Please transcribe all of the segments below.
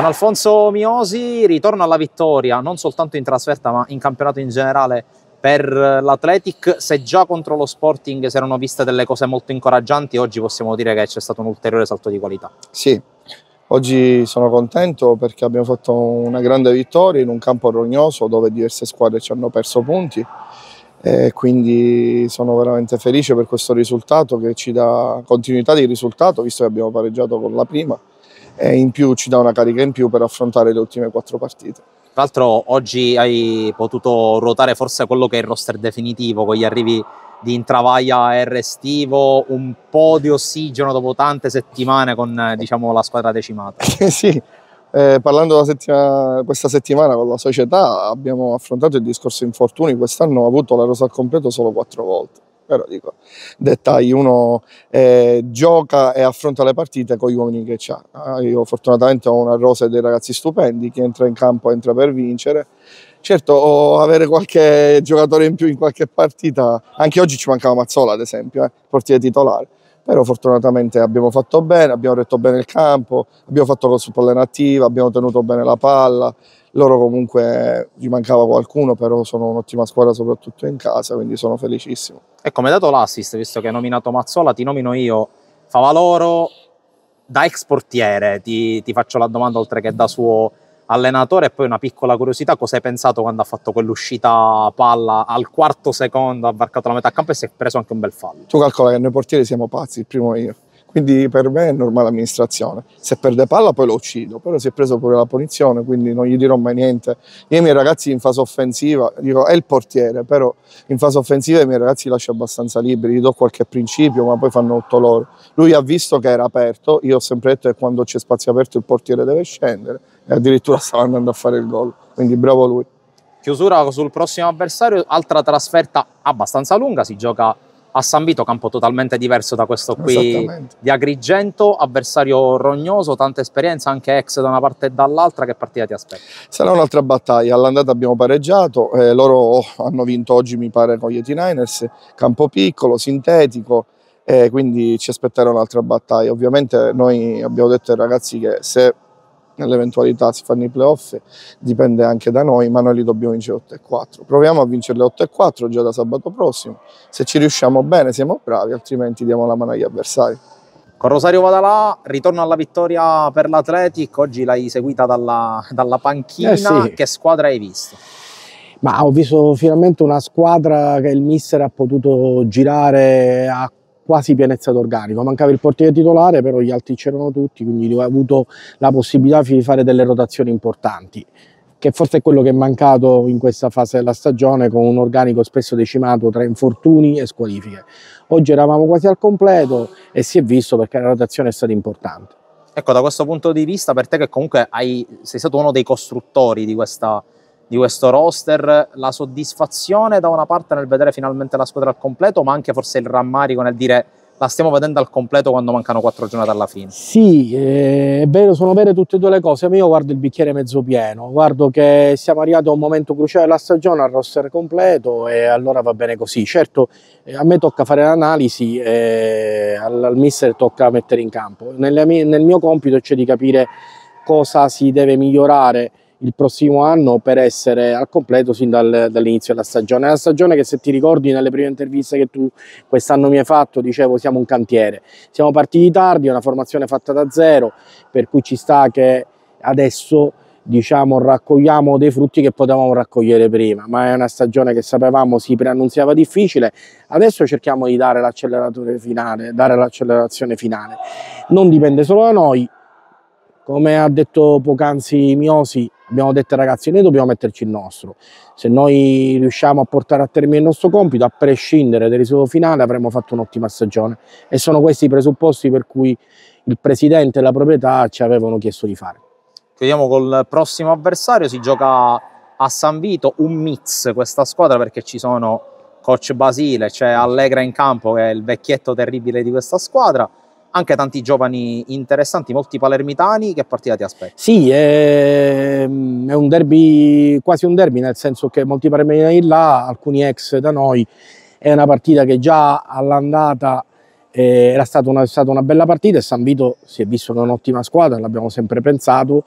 Con Alfonso Miosi ritorno alla vittoria, non soltanto in trasferta ma in campionato in generale per l'Atletic. Se già contro lo Sporting si erano viste delle cose molto incoraggianti, oggi possiamo dire che c'è stato un ulteriore salto di qualità. Sì, oggi sono contento perché abbiamo fatto una grande vittoria in un campo rognoso dove diverse squadre ci hanno perso punti. E quindi sono veramente felice per questo risultato che ci dà continuità di risultato visto che abbiamo pareggiato con la prima e in più ci dà una carica in più per affrontare le ultime quattro partite. Tra l'altro oggi hai potuto ruotare forse quello che è il roster definitivo con gli arrivi di Intravaglia e Restivo, un po' di ossigeno dopo tante settimane con diciamo, la squadra decimata. Eh, sì, eh, parlando settimana, questa settimana con la società abbiamo affrontato il discorso infortuni, quest'anno ho avuto la rosa al completo solo quattro volte però dico, dettagli, uno eh, gioca e affronta le partite con gli uomini che ha. Ah, io fortunatamente ho una rosa dei ragazzi stupendi, chi entra in campo entra per vincere. Certo, avere qualche giocatore in più in qualche partita, anche oggi ci mancava Mazzola ad esempio, eh, portiere titolare, però fortunatamente abbiamo fatto bene, abbiamo retto bene il campo, abbiamo fatto col su pallena attiva, abbiamo tenuto bene la palla, loro comunque gli mancava qualcuno, però sono un'ottima squadra soprattutto in casa, quindi sono felicissimo. E come dato l'assist, visto che hai nominato Mazzola, ti nomino io, Favaloro, da ex portiere, ti, ti faccio la domanda oltre che da suo allenatore e poi una piccola curiosità, cosa hai pensato quando ha fatto quell'uscita palla al quarto secondo, ha varcato la metà campo e si è preso anche un bel fallo? Tu calcola che noi portieri siamo pazzi, il primo io. Quindi per me è normale amministrazione. Se perde palla poi lo uccido, però si è preso pure la punizione, quindi non gli dirò mai niente. Io ai miei ragazzi in fase offensiva, dico è il portiere, però in fase offensiva i miei ragazzi lascio abbastanza liberi, gli do qualche principio, ma poi fanno tutto loro. Lui ha visto che era aperto, io ho sempre detto che quando c'è spazio aperto il portiere deve scendere e addirittura stava andando a fare il gol, quindi bravo lui. Chiusura sul prossimo avversario, altra trasferta abbastanza lunga, si gioca a San Vito, campo totalmente diverso da questo qui di Agrigento, avversario rognoso, tanta esperienza anche ex da una parte e dall'altra, che partita ti aspetta? Sarà un'altra battaglia, all'andata abbiamo pareggiato, eh, loro hanno vinto oggi mi pare con gli 89ers, campo piccolo, sintetico, eh, quindi ci aspetterà un'altra battaglia. Ovviamente noi abbiamo detto ai ragazzi che se nell'eventualità si fanno i playoff, dipende anche da noi, ma noi li dobbiamo vincere 8 e 4. Proviamo a vincerle 8 e 4 già da sabato prossimo, se ci riusciamo bene siamo bravi, altrimenti diamo la mano agli avversari. Con Rosario Vadalà, ritorno alla vittoria per l'Atletic, oggi l'hai seguita dalla, dalla panchina, eh sì. che squadra hai visto? Ma ho visto finalmente una squadra che il mister ha potuto girare a quasi pienezza d'organico, mancava il portiere titolare, però gli altri c'erano tutti, quindi ho avuto la possibilità di fare delle rotazioni importanti che forse è quello che è mancato in questa fase della stagione con un organico spesso decimato tra infortuni e squalifiche. Oggi eravamo quasi al completo e si è visto perché la rotazione è stata importante. Ecco, da questo punto di vista, per te che comunque hai, sei stato uno dei costruttori di questa di questo roster, la soddisfazione da una parte nel vedere finalmente la squadra al completo, ma anche forse il rammarico nel dire la stiamo vedendo al completo quando mancano quattro giornate alla fine. Sì, eh, è vero, sono vere tutte e due le cose, ma io guardo il bicchiere mezzo pieno, guardo che siamo arrivati a un momento cruciale della stagione, al roster completo e allora va bene così. Certo, eh, a me tocca fare l'analisi e eh, al, mister tocca mettere in campo. nel mio compito c'è di capire cosa si deve migliorare il prossimo anno per essere al completo sin dal, dall'inizio della stagione. È una stagione che se ti ricordi nelle prime interviste che tu quest'anno mi hai fatto, dicevo siamo un cantiere. Siamo partiti tardi, è una formazione fatta da zero, per cui ci sta che adesso diciamo raccogliamo dei frutti che potevamo raccogliere prima, ma è una stagione che sapevamo si preannunziava difficile, adesso cerchiamo di dare l'acceleratore finale, dare l'accelerazione finale. Non dipende solo da noi, come ha detto poc'anzi Miosi, Abbiamo detto ragazzi noi dobbiamo metterci il nostro, se noi riusciamo a portare a termine il nostro compito, a prescindere dal risultato finale avremo fatto un'ottima stagione e sono questi i presupposti per cui il presidente e la proprietà ci avevano chiesto di fare. Chiudiamo col prossimo avversario, si gioca a San Vito, un mix questa squadra perché ci sono coach Basile, c'è Allegra in campo che è il vecchietto terribile di questa squadra, anche tanti giovani interessanti, molti palermitani. Che partita ti aspetta? Sì, è, è, un derby, quasi un derby, nel senso che molti palermitani là, alcuni ex da noi. È una partita che già all'andata eh, era stata una, stata una, bella partita e San Vito si è visto che è un'ottima squadra, l'abbiamo sempre pensato.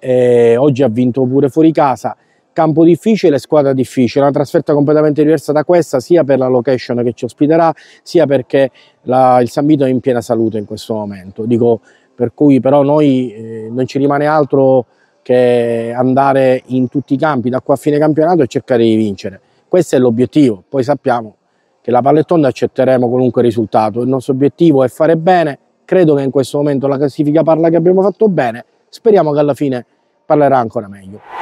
Eh, oggi ha vinto pure fuori casa campo difficile, squadra difficile, una trasferta completamente diversa da questa sia per la location che ci ospiterà sia perché la, il San Vito è in piena salute in questo momento, Dico, per cui però noi eh, non ci rimane altro che andare in tutti i campi da qua a fine campionato e cercare di vincere, questo è l'obiettivo, poi sappiamo che la pallettonda accetteremo qualunque risultato, il nostro obiettivo è fare bene, credo che in questo momento la classifica parla che abbiamo fatto bene, speriamo che alla fine parlerà ancora meglio.